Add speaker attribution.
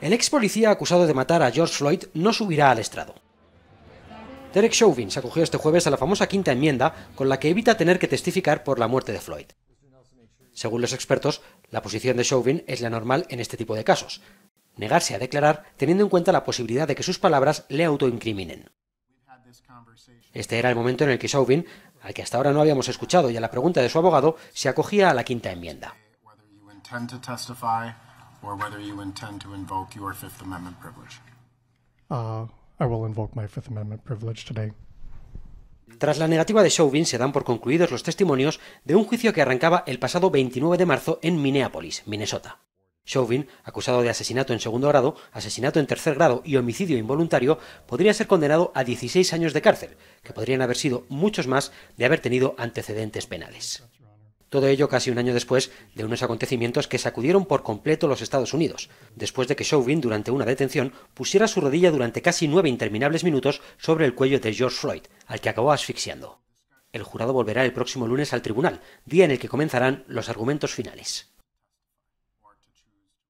Speaker 1: El ex policía acusado de matar a George Floyd no subirá al estrado. Derek Chauvin se acogió este jueves a la famosa quinta enmienda con la que evita tener que testificar por la muerte de Floyd. Según los expertos, la posición de Chauvin es la normal en este tipo de casos, negarse a declarar teniendo en cuenta la posibilidad de que sus palabras le autoincriminen. Este era el momento en el que Chauvin, al que hasta ahora no habíamos escuchado y a la pregunta de su abogado, se acogía a la quinta enmienda
Speaker 2: or whether you intend to invoke your Fifth Amendment privilege.
Speaker 1: Uh, I will invoke
Speaker 3: my Fifth Amendment privilege today.
Speaker 1: Tras la negativa de Chauvin, se dan por concluidos los testimonios de un juicio que arrancaba el pasado 29 de marzo en Minneapolis, Minnesota. Chauvin, acusado de asesinato en segundo grado, asesinato en tercer grado y homicidio involuntario, podría ser condenado a 16 años de cárcel, que podrían haber sido muchos más de haber tenido antecedentes penales. Todo ello casi un año después de unos acontecimientos que sacudieron por completo los Estados Unidos, después de que Chauvin, durante una detención, pusiera su rodilla durante casi nueve interminables minutos sobre el cuello de George Floyd, al que acabó asfixiando. El jurado volverá el próximo lunes al tribunal, día en el que comenzarán los argumentos finales.